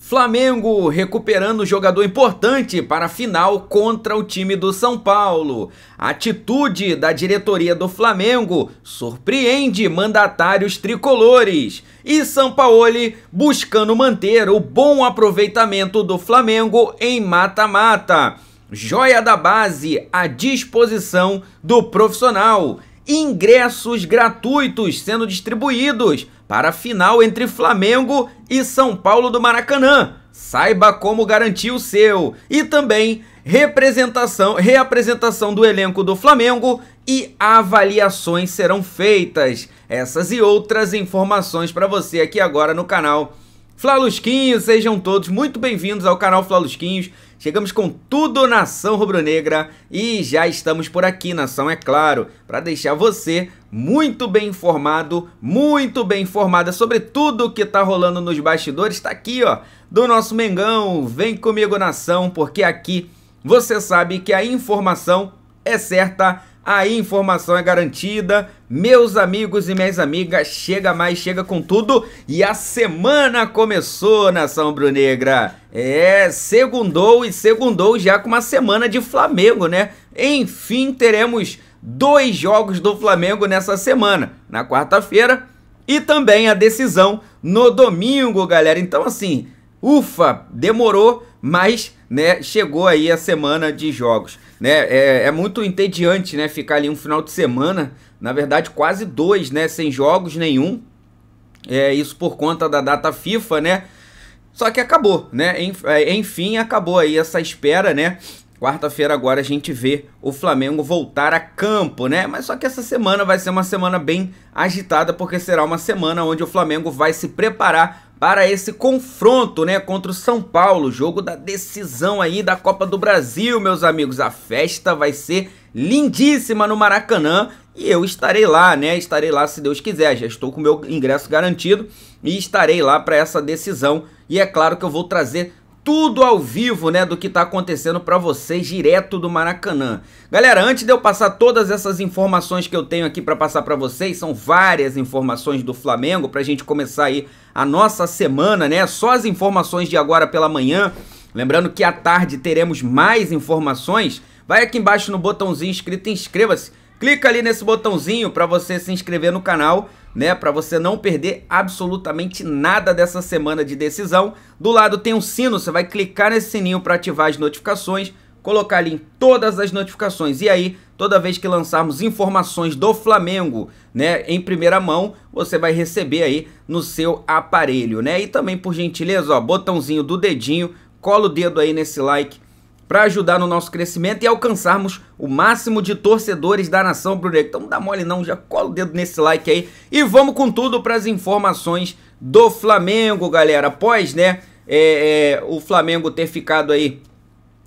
Flamengo recuperando jogador importante para a final contra o time do São Paulo. A atitude da diretoria do Flamengo surpreende mandatários tricolores. E são paulo buscando manter o bom aproveitamento do Flamengo em mata-mata. Joia da base à disposição do profissional. Ingressos gratuitos sendo distribuídos para a final entre Flamengo e São Paulo do Maracanã. Saiba como garantir o seu. E também representação, reapresentação do elenco do Flamengo e avaliações serão feitas. Essas e outras informações para você aqui agora no canal Flalusquinhos, sejam todos muito bem-vindos ao canal Flalusquinhos. Chegamos com tudo nação rubro-negra e já estamos por aqui, nação, é claro, para deixar você muito bem informado, muito bem informada sobre tudo o que está rolando nos bastidores. Está aqui, ó, do nosso Mengão. Vem comigo, nação, porque aqui você sabe que a informação é certa, a informação é garantida meus amigos e minhas amigas, chega mais, chega com tudo e a semana começou, nação brunegra. É, segundou e segundou já com uma semana de Flamengo, né? Enfim, teremos dois jogos do Flamengo nessa semana, na quarta-feira e também a decisão no domingo, galera. Então, assim, Ufa, demorou, mas né, chegou aí a semana de jogos. Né? É, é, muito entediante né, ficar ali um final de semana, na verdade quase dois, né, sem jogos nenhum. É isso por conta da data FIFA, né? Só que acabou, né? É, enfim, acabou aí essa espera, né? Quarta-feira agora a gente vê o Flamengo voltar a campo, né? Mas só que essa semana vai ser uma semana bem agitada, porque será uma semana onde o Flamengo vai se preparar para esse confronto, né, contra o São Paulo, jogo da decisão aí da Copa do Brasil, meus amigos. A festa vai ser lindíssima no Maracanã e eu estarei lá, né? Estarei lá se Deus quiser. Já estou com o meu ingresso garantido e estarei lá para essa decisão. E é claro que eu vou trazer tudo ao vivo, né, do que está acontecendo para vocês direto do Maracanã. Galera, antes de eu passar todas essas informações que eu tenho aqui para passar para vocês, são várias informações do Flamengo para a gente começar aí a nossa semana, né? Só as informações de agora pela manhã. Lembrando que à tarde teremos mais informações. Vai aqui embaixo no botãozinho escrito inscreva-se. Clica ali nesse botãozinho para você se inscrever no canal né, para você não perder absolutamente nada dessa semana de decisão. Do lado tem um sino, você vai clicar nesse sininho para ativar as notificações, colocar ali em todas as notificações. E aí, toda vez que lançarmos informações do Flamengo, né, em primeira mão, você vai receber aí no seu aparelho, né? E também por gentileza, ó, botãozinho do dedinho, cola o dedo aí nesse like para ajudar no nosso crescimento e alcançarmos o máximo de torcedores da nação bruneca. Então não dá mole não, já cola o dedo nesse like aí e vamos com tudo para as informações do Flamengo, galera. Após, né, é, é, o Flamengo ter ficado aí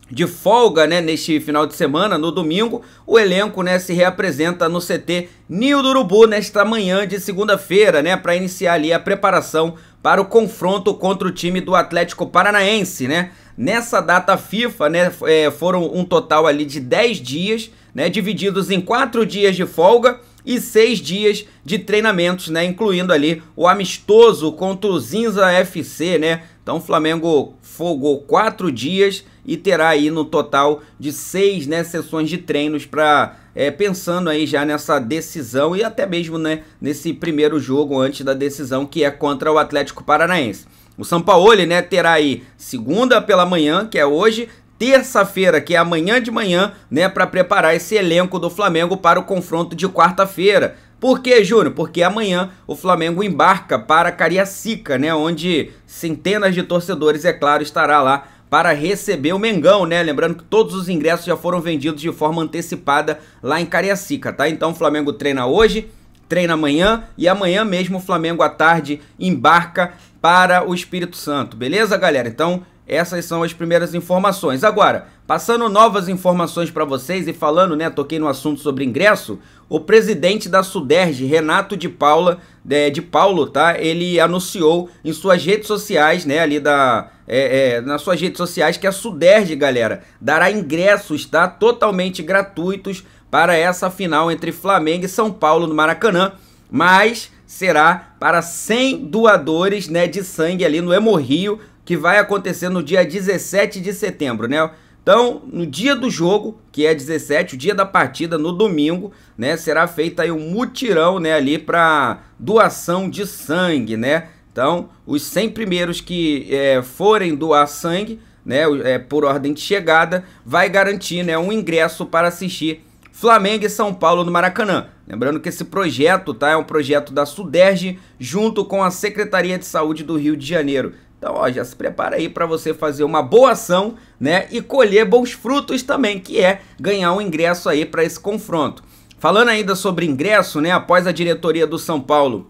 de folga, né, neste final de semana, no domingo, o elenco, né, se reapresenta no CT Nil Urubu nesta manhã de segunda-feira, né, para iniciar ali a preparação para o confronto contra o time do Atlético Paranaense, né? Nessa data FIFA, né, é, foram um total ali de 10 dias, né, divididos em 4 dias de folga e seis dias de treinamentos, né? Incluindo ali o amistoso contra o Zinza FC, né? Então o Flamengo folgou quatro dias e terá aí no total de seis né, sessões de treinos para é, pensando aí já nessa decisão e até mesmo né, nesse primeiro jogo antes da decisão que é contra o Atlético Paranaense. O Sampaoli né, terá aí segunda pela manhã, que é hoje, terça-feira, que é amanhã de manhã, né, para preparar esse elenco do Flamengo para o confronto de quarta-feira. Por quê, Júnior? Porque amanhã o Flamengo embarca para Cariacica, né, onde centenas de torcedores, é claro, estará lá para receber o Mengão, né? Lembrando que todos os ingressos já foram vendidos de forma antecipada lá em Cariacica, tá? Então o Flamengo treina hoje, treina amanhã e amanhã mesmo o Flamengo à tarde embarca para o Espírito Santo, beleza, galera? Então essas são as primeiras informações. Agora, passando novas informações para vocês e falando, né, toquei no assunto sobre ingresso, o presidente da Suderge, Renato de Paula, de, de Paulo, tá? Ele anunciou em suas redes sociais, né, ali da é, é, nas suas redes sociais que é a Suderge, galera, dará ingressos, tá? Totalmente gratuitos para essa final entre Flamengo e São Paulo no Maracanã, mas será para 100 doadores, né, de sangue ali no Hemorrio, que vai acontecer no dia 17 de setembro, né? Então, no dia do jogo, que é 17, o dia da partida, no domingo, né, será feita aí um mutirão, né, ali para doação de sangue, né? Então, os 100 primeiros que é, forem doar sangue, né, é, por ordem de chegada, vai garantir né, um ingresso para assistir Flamengo e São Paulo no Maracanã. Lembrando que esse projeto tá, é um projeto da Suderge junto com a Secretaria de Saúde do Rio de Janeiro. Então, ó, já se prepara aí para você fazer uma boa ação, né, e colher bons frutos também, que é ganhar um ingresso aí para esse confronto. Falando ainda sobre ingresso, né, após a diretoria do São Paulo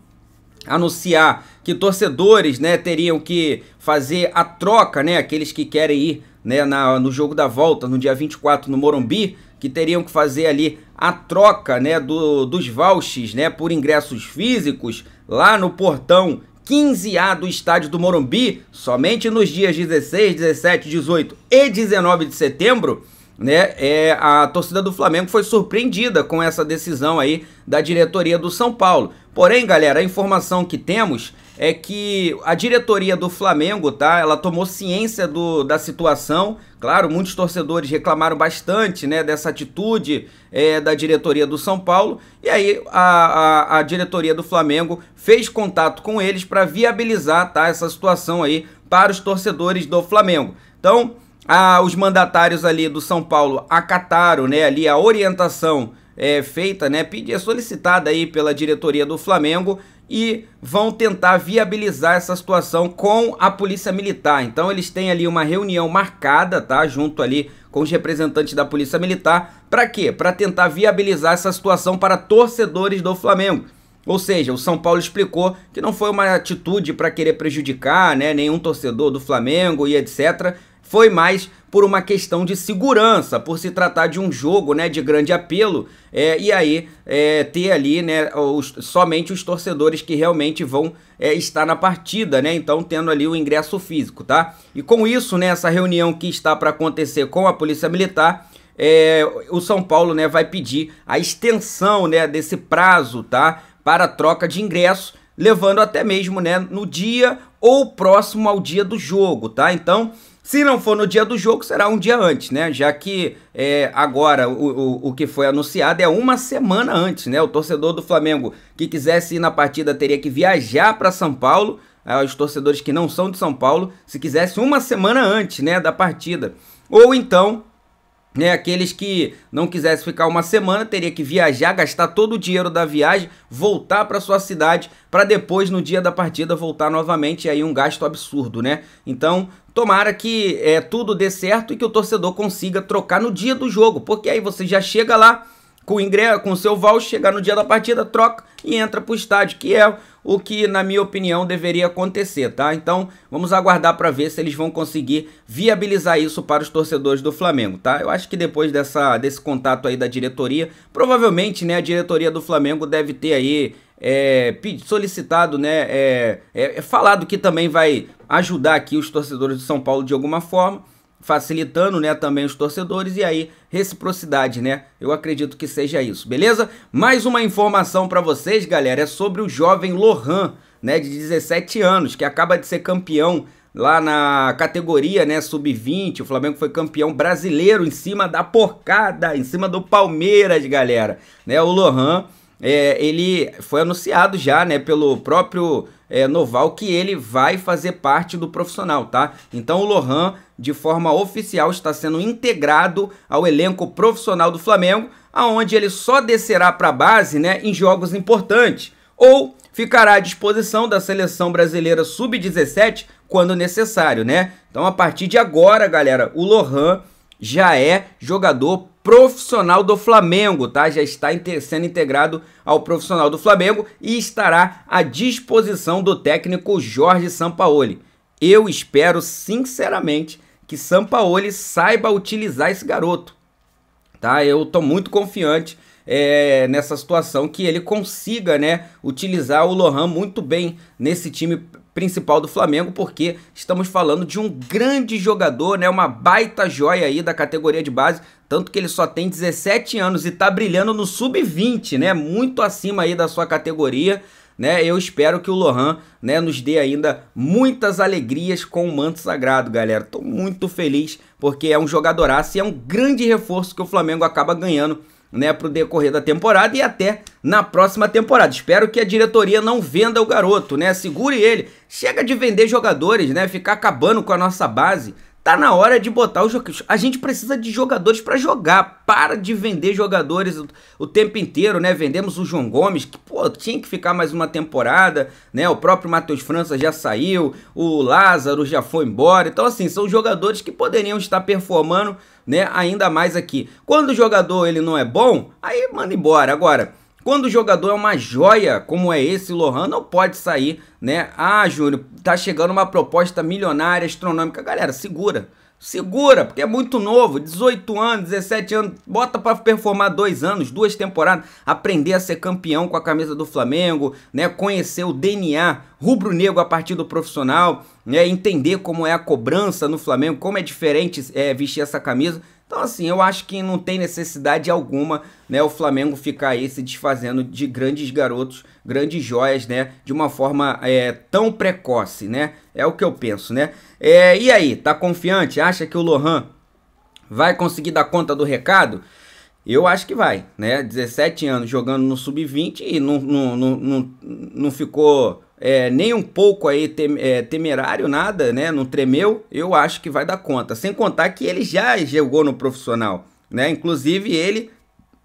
anunciar que torcedores, né, teriam que fazer a troca, né, aqueles que querem ir, né, na, no jogo da volta, no dia 24 no Morumbi, que teriam que fazer ali a troca, né, do, dos vouchers, né, por ingressos físicos lá no portão 15A do estádio do Morumbi, somente nos dias 16, 17, 18 e 19 de setembro né? É, a torcida do Flamengo foi surpreendida com essa decisão aí da diretoria do São Paulo. Porém, galera, a informação que temos é que a diretoria do Flamengo, tá? Ela tomou ciência do, da situação. Claro, muitos torcedores reclamaram bastante, né, dessa atitude é, da diretoria do São Paulo. E aí a, a, a diretoria do Flamengo fez contato com eles para viabilizar, tá, essa situação aí para os torcedores do Flamengo. Então, a, ah, os mandatários ali do São Paulo acataram né, ali a orientação é, feita, né, é solicitada aí pela diretoria do Flamengo e vão tentar viabilizar essa situação com a Polícia Militar. Então eles têm ali uma reunião marcada, tá, junto ali com os representantes da Polícia Militar, para quê? Para tentar viabilizar essa situação para torcedores do Flamengo. Ou seja, o São Paulo explicou que não foi uma atitude para querer prejudicar né, nenhum torcedor do Flamengo e etc foi mais por uma questão de segurança, por se tratar de um jogo né, de grande apelo, é, e aí é, ter ali né, os, somente os torcedores que realmente vão é, estar na partida, né? Então tendo ali o ingresso físico, tá? E com isso, né, essa reunião que está para acontecer com a Polícia Militar, é, o São Paulo né, vai pedir a extensão né, desse prazo, tá? Para troca de ingresso, levando até mesmo né, no dia ou próximo ao dia do jogo, tá? Então se não for no dia do jogo, será um dia antes, né? Já que é, agora o, o, o, que foi anunciado é uma semana antes, né? O torcedor do Flamengo que quisesse ir na partida teria que viajar para São Paulo. Ah, os torcedores que não são de São Paulo, se quisesse uma semana antes, né, da partida. Ou então né, aqueles que não quisessem ficar uma semana teria que viajar, gastar todo o dinheiro da viagem, voltar para sua cidade para depois no dia da partida voltar novamente, aí um gasto absurdo, né? Então Tomara que é, tudo dê certo e que o torcedor consiga trocar no dia do jogo, porque aí você já chega lá com o ingresso, com o seu voucher, chegar no dia da partida, troca e entra para o estádio, que é o que, na minha opinião, deveria acontecer, tá? Então, vamos aguardar para ver se eles vão conseguir viabilizar isso para os torcedores do Flamengo, tá? Eu acho que depois dessa, desse contato aí da diretoria, provavelmente, né, a diretoria do Flamengo deve ter aí é, solicitado, né, é, é, é, falado que também vai ajudar aqui os torcedores do São Paulo de alguma forma, facilitando, né, também os torcedores e aí reciprocidade, né? Eu acredito que seja isso, beleza? Mais uma informação para vocês, galera, é sobre o jovem Lohan, né, de 17 anos, que acaba de ser campeão lá na categoria, né, sub-20, o Flamengo foi campeão brasileiro em cima da porcada, em cima do Palmeiras, galera, né? O Lohan é, ele foi anunciado já, né, pelo próprio é, Noval que ele vai fazer parte do profissional, tá? Então o Lohan, de forma oficial, está sendo integrado ao elenco profissional do Flamengo, aonde ele só descerá para a base né, em jogos importantes. Ou ficará à disposição da seleção brasileira sub-17 quando necessário, né? Então a partir de agora, galera, o Lohan já é jogador profissional do Flamengo, tá? Já está sendo integrado ao profissional do Flamengo e estará à disposição do técnico Jorge Sampaoli. Eu espero sinceramente que Sampaoli saiba utilizar esse garoto, tá? Eu tô muito confiante é, nessa situação que ele consiga, né, utilizar o Lohan muito bem nesse time principal do Flamengo, porque estamos falando de um grande jogador, né, uma baita joia aí da categoria de base tanto que ele só tem 17 anos e tá brilhando no sub-20, né? Muito acima aí da sua categoria. Né? Eu espero que o Lohan, né, nos dê ainda muitas alegrias com o manto sagrado, galera. Tô muito feliz porque é um jogadoraço e é um grande reforço que o Flamengo acaba ganhando, né, pro decorrer da temporada e até na próxima temporada. Espero que a diretoria não venda o garoto, né? Segure ele. Chega de vender jogadores, né? Ficar acabando com a nossa base. Tá na hora de botar o jogo. A gente precisa de jogadores para jogar. Para de vender jogadores o, o, tempo inteiro, né? Vendemos o João Gomes, que pô, tinha que ficar mais uma temporada, né? O próprio Matheus França já saiu, o Lázaro já foi embora. Então, assim, são jogadores que poderiam estar performando, né? Ainda mais aqui. Quando o jogador ele não é bom, aí manda embora. Agora, quando o jogador é uma joia, como é esse Lohan, não pode sair, né? Ah, Júnior, tá chegando uma proposta milionária, astronômica. Galera, segura. Segura, porque é muito novo, 18 anos, 17 anos, bota para performar dois anos, duas temporadas, aprender a ser campeão com a camisa do Flamengo, né? Conhecer o DNA rubro-negro a partir do profissional, né? Entender como é a cobrança no Flamengo, como é diferente é, vestir essa camisa. Então, assim, eu acho que não tem necessidade alguma, né, o Flamengo ficar aí se desfazendo de grandes garotos, grandes joias, né, de uma forma é, tão precoce, né? É o que eu penso, né? É, e aí, tá confiante? Acha que o Lohan vai conseguir dar conta do recado? Eu acho que vai, né? 17 anos jogando no sub-20 e não, não, não, não, não ficou é, nem um pouco aí tem, é, temerário, nada, né? Não tremeu, eu acho que vai dar conta. Sem contar que ele já jogou no profissional, né? Inclusive ele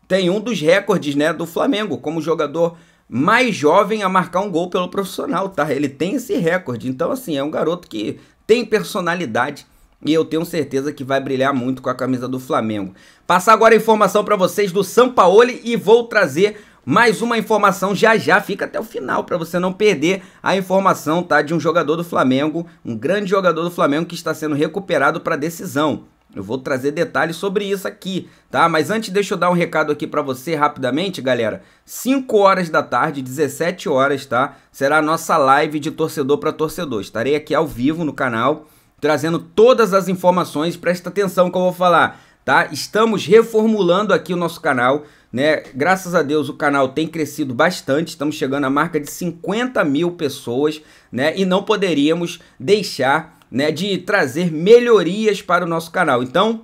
tem um dos recordes, né, do Flamengo como jogador mais jovem a marcar um gol pelo profissional, tá? Ele tem esse recorde. Então assim, é um garoto que tem personalidade e eu tenho certeza que vai brilhar muito com a camisa do Flamengo. Passar agora a informação para vocês do Sampaoli e vou trazer mais uma informação já já, fica até o final para você não perder a informação, tá, de um jogador do Flamengo, um grande jogador do Flamengo que está sendo recuperado para decisão. Eu vou trazer detalhes sobre isso aqui, tá? Mas antes deixa eu dar um recado aqui para você rapidamente, galera. 5 horas da tarde, 17 horas, tá? Será a nossa live de torcedor para torcedor. Estarei aqui ao vivo no canal trazendo todas as informações. Presta atenção que eu vou falar tá? Estamos reformulando aqui o nosso canal, né? Graças a Deus o canal tem crescido bastante, estamos chegando à marca de 50 mil pessoas, né? E não poderíamos deixar, né, de trazer melhorias para o nosso canal. Então,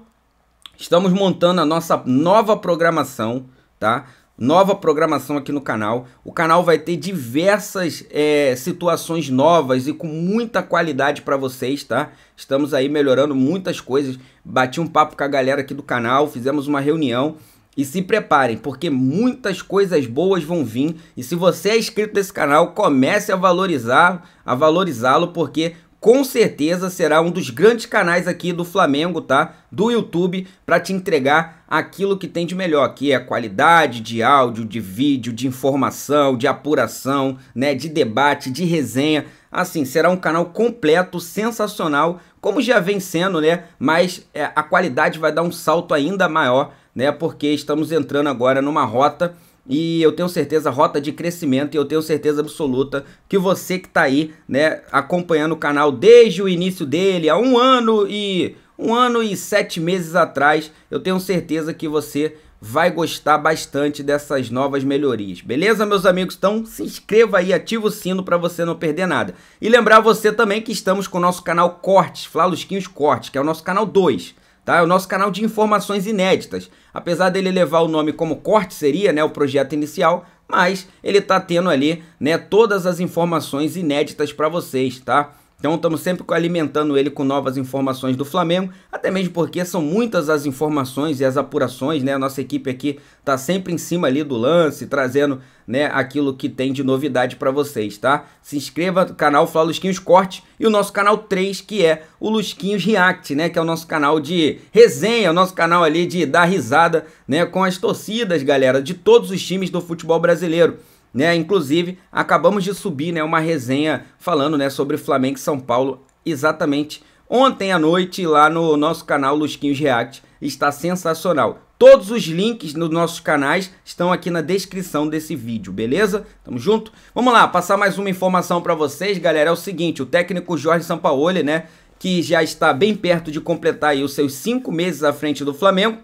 estamos montando a nossa nova programação, tá? nova programação aqui no canal. O canal vai ter diversas é, situações novas e com muita qualidade para vocês, tá? Estamos aí melhorando muitas coisas bati um papo com a galera aqui do canal, fizemos uma reunião. E se preparem, porque muitas coisas boas vão vir. E se você é inscrito nesse canal, comece a valorizar, a valorizá-lo, porque com certeza será um dos grandes canais aqui do Flamengo, tá? Do YouTube para te entregar aquilo que tem de melhor, aqui, é qualidade de áudio, de vídeo, de informação, de apuração, né, de debate, de resenha. Assim, será um canal completo, sensacional como já vem sendo, né? Mas é, a qualidade vai dar um salto ainda maior, né? Porque estamos entrando agora numa rota e eu tenho certeza, rota de crescimento, e eu tenho certeza absoluta que você que está aí, né, acompanhando o canal desde o início dele, há um ano e um ano e sete meses atrás, eu tenho certeza que você vai gostar bastante dessas novas melhorias. Beleza, meus amigos? Então se inscreva aí, ativa o sino para você não perder nada. E lembrar você também que estamos com o nosso canal Cortes, Flalusquinhos Cortes, que é o nosso canal 2 tá? É o nosso canal de informações inéditas. Apesar dele levar o nome como corte seria, né, o projeto inicial, mas ele está tendo ali, né, todas as informações inéditas para vocês, tá? Então estamos sempre alimentando ele com novas informações do Flamengo, até mesmo porque são muitas as informações e as apurações, né? A nossa equipe aqui está sempre em cima ali do lance, trazendo, né, aquilo que tem de novidade para vocês, tá? Se inscreva no canal Fla Lusquinhos Corte e o nosso canal 3, que é o Lusquinhos React, né, que é o nosso canal de resenha, o nosso canal ali de dar risada, né, com as torcidas, galera, de todos os times do futebol brasileiro. Né? Inclusive, acabamos de subir né, uma resenha falando né, sobre Flamengo e São Paulo exatamente ontem à noite lá no nosso canal Lusquinhos React. Está sensacional. Todos os links nos nossos canais estão aqui na descrição desse vídeo, beleza? Tamo junto? Vamos lá, passar mais uma informação para vocês, galera. É o seguinte, o técnico Jorge Sampaoli, né, que já está bem perto de completar aí os seus cinco meses à frente do Flamengo,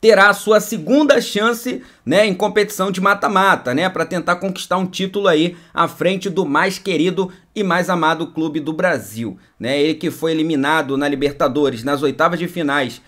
terá a sua segunda chance né, em competição de mata-mata, né, para tentar conquistar um título aí à frente do mais querido e mais amado clube do Brasil. Né? Ele que foi eliminado na Libertadores nas oitavas de finais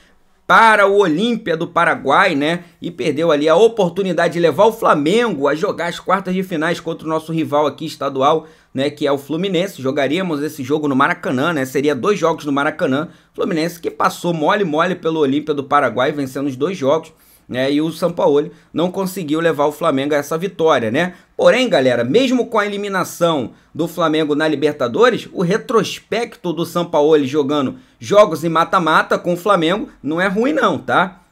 para o Olímpia do Paraguai, né? E perdeu ali a oportunidade de levar o Flamengo a jogar as quartas de finais contra o nosso rival aqui estadual, né? Que é o Fluminense. Jogaríamos esse jogo no Maracanã, né? Seria dois jogos no Maracanã. Fluminense que passou mole mole pelo Olímpia do Paraguai, vencendo os dois jogos. Né, e o Sampaoli não conseguiu levar o Flamengo a essa vitória, né? Porém, galera, mesmo com a eliminação do Flamengo na Libertadores, o retrospecto do Sampaoli jogando jogos em mata-mata com o Flamengo não é ruim não, tá?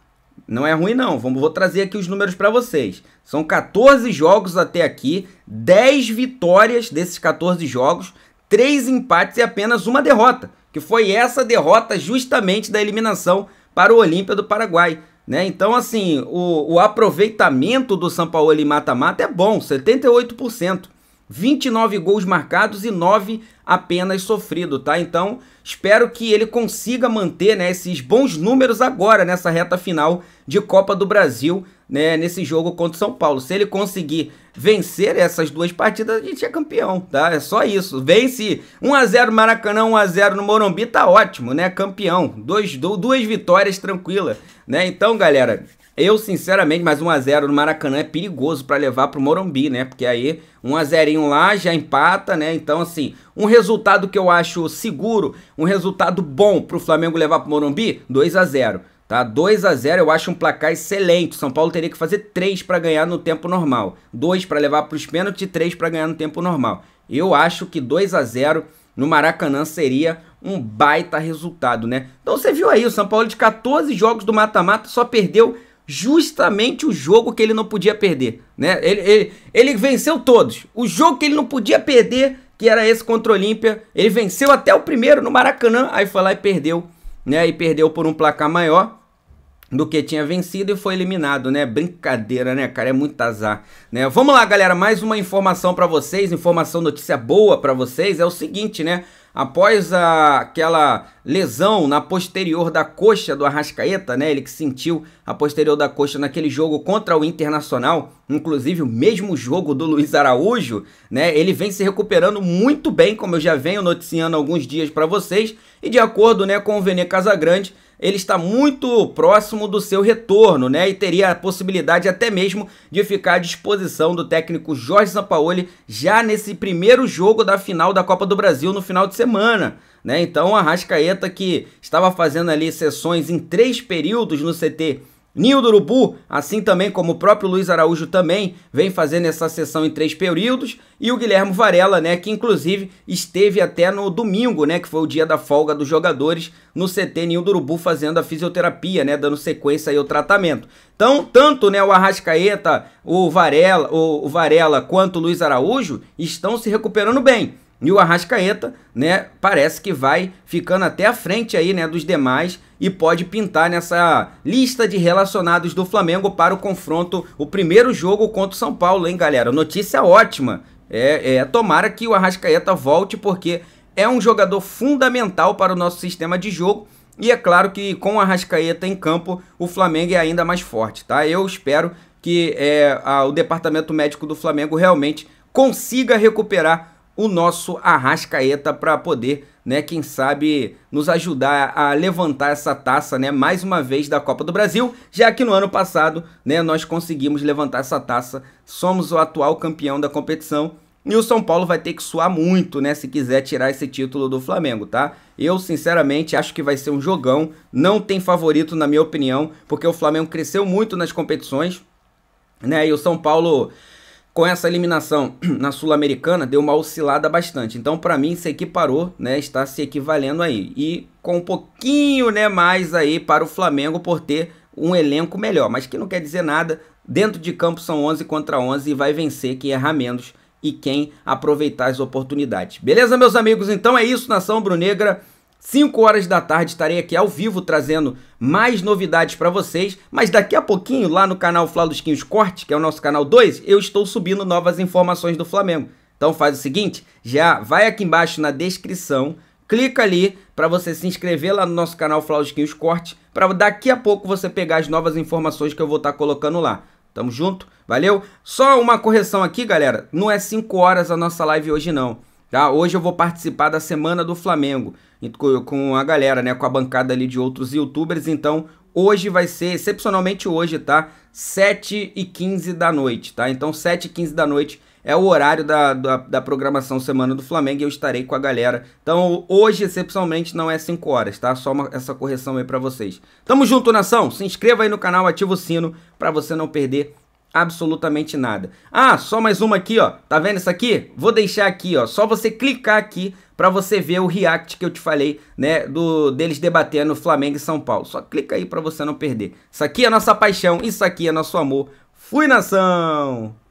Não é ruim não. Vamos vou trazer aqui os números para vocês. São 14 jogos até aqui, 10 vitórias desses 14 jogos, 3 empates e apenas uma derrota, que foi essa derrota justamente da eliminação para o Olímpia do Paraguai. Né? Então, assim, o, o aproveitamento do São Paulo em mata-mata é bom, 78%. 29 gols marcados e 9 apenas sofrido, tá? Então, espero que ele consiga manter né, esses bons números agora nessa reta final de Copa do Brasil né, nesse jogo contra o São Paulo. Se ele conseguir vencer essas duas partidas, a gente é campeão, tá? É só isso. Vence 1x0 Maracanã, 1x0 no Morumbi, tá ótimo, né? Campeão. Dois, duas vitórias tranquila, né? Então, galera, eu, sinceramente, mais 1x0 no Maracanã é perigoso para levar pro Morumbi, né? Porque aí 1x0 lá já empata, né? Então, assim, um resultado que eu acho seguro, um resultado bom pro Flamengo levar pro Morumbi, 2x0. Tá? 2 a 0 eu acho um placar excelente. São Paulo teria que fazer 3 para ganhar no tempo normal. 2 para levar para os pênaltis e 3 para ganhar no tempo normal. Eu acho que 2 a 0 no Maracanã seria um baita resultado, né? Então você viu aí, o São Paulo de 14 jogos do mata-mata só perdeu justamente o jogo que ele não podia perder, né? Ele, ele, ele venceu todos. O jogo que ele não podia perder, que era esse contra o Olímpia, ele venceu até o primeiro no Maracanã, aí foi lá e perdeu né? E perdeu por um placar maior do que tinha vencido e foi eliminado, né? Brincadeira, né, cara? É muito azar, né? Vamos lá, galera, mais uma informação para vocês, informação notícia boa para vocês é o seguinte, né? após a, aquela lesão na posterior da coxa do Arrascaeta, né? Ele que sentiu a posterior da coxa naquele jogo contra o Internacional, inclusive o mesmo jogo do Luiz Araújo, né? Ele vem se recuperando muito bem, como eu já venho noticiando alguns dias para vocês, e de acordo, né, com o Vene Casagrande, ele está muito próximo do seu retorno, né? E teria a possibilidade até mesmo de ficar à disposição do técnico Jorge Sampaoli já nesse primeiro jogo da final da Copa do Brasil no final de semana. Né? Então, a Rascaeta, que estava fazendo ali sessões em três períodos no CT Nildo Urubu, assim também como o próprio Luiz Araújo também vem fazendo essa sessão em três períodos, e o Guilherme Varela, né, que inclusive esteve até no domingo, né, que foi o dia da folga dos jogadores no CT Nildo Urubu fazendo a fisioterapia, né, dando sequência aí ao tratamento. Então, tanto, né, o Arrascaeta, o Varela, o, o Varela quanto o Luiz Araújo estão se recuperando bem. E o Arrascaeta, né, parece que vai ficando até a frente aí, né, dos demais e pode pintar nessa lista de relacionados do Flamengo para o confronto, o primeiro jogo contra o São Paulo, hein, galera? Notícia ótima. É, é tomara que o Arrascaeta volte porque é um jogador fundamental para o nosso sistema de jogo. E é claro que com o Arrascaeta em campo, o Flamengo é ainda mais forte, tá? Eu espero que é, a, o departamento médico do Flamengo realmente consiga recuperar o nosso Arrascaeta para poder, né, quem sabe, nos ajudar a levantar essa taça, né, mais uma vez da Copa do Brasil, já que no ano passado, né, nós conseguimos levantar essa taça, somos o atual campeão da competição. E o São Paulo vai ter que suar muito, né, se quiser tirar esse título do Flamengo, tá? Eu, sinceramente, acho que vai ser um jogão, não tem favorito na minha opinião, porque o Flamengo cresceu muito nas competições, né? E o São Paulo com essa eliminação na Sul-Americana, deu uma oscilada bastante. Então, para mim, se equiparou, né? Está se equivalendo aí. E com um pouquinho né, mais aí para o Flamengo por ter um elenco melhor. Mas que não quer dizer nada. Dentro de campo são 11 contra 11 e vai vencer quem errar menos e quem aproveitar as oportunidades. Beleza, meus amigos? Então é isso, Nação Brunegra. 5 horas da tarde estarei aqui ao vivo trazendo mais novidades para vocês, mas daqui a pouquinho lá no canal Flalusquinhos Corte, que é o nosso canal 2, eu estou subindo novas informações do Flamengo. Então faz o seguinte, já vai aqui embaixo na descrição, clica ali para você se inscrever lá no nosso canal Flalusquinhos Corte, para daqui a pouco você pegar as novas informações que eu vou estar tá colocando lá. Tamo junto, valeu? Só uma correção aqui, galera, não é 5 horas a nossa live hoje não. Tá? Hoje eu vou participar da Semana do Flamengo com a galera, né? Com a bancada ali de outros youtubers. Então, hoje vai ser, excepcionalmente hoje, tá? 7 e 15 da noite, tá? Então, 7 h 15 da noite é o horário da, da, da, programação Semana do Flamengo e eu estarei com a galera. Então, hoje, excepcionalmente, não é 5 horas, tá? Só uma, essa correção aí pra vocês. Tamo junto, nação! Se inscreva aí no canal, ativa o sino pra você não perder absolutamente nada. Ah, só mais uma aqui, ó. Tá vendo isso aqui? Vou deixar aqui, ó. Só você clicar aqui para você ver o react que eu te falei, né, do deles debatendo Flamengo e São Paulo. Só clica aí para você não perder. Isso aqui é nossa paixão, isso aqui é nosso amor. Fui nação.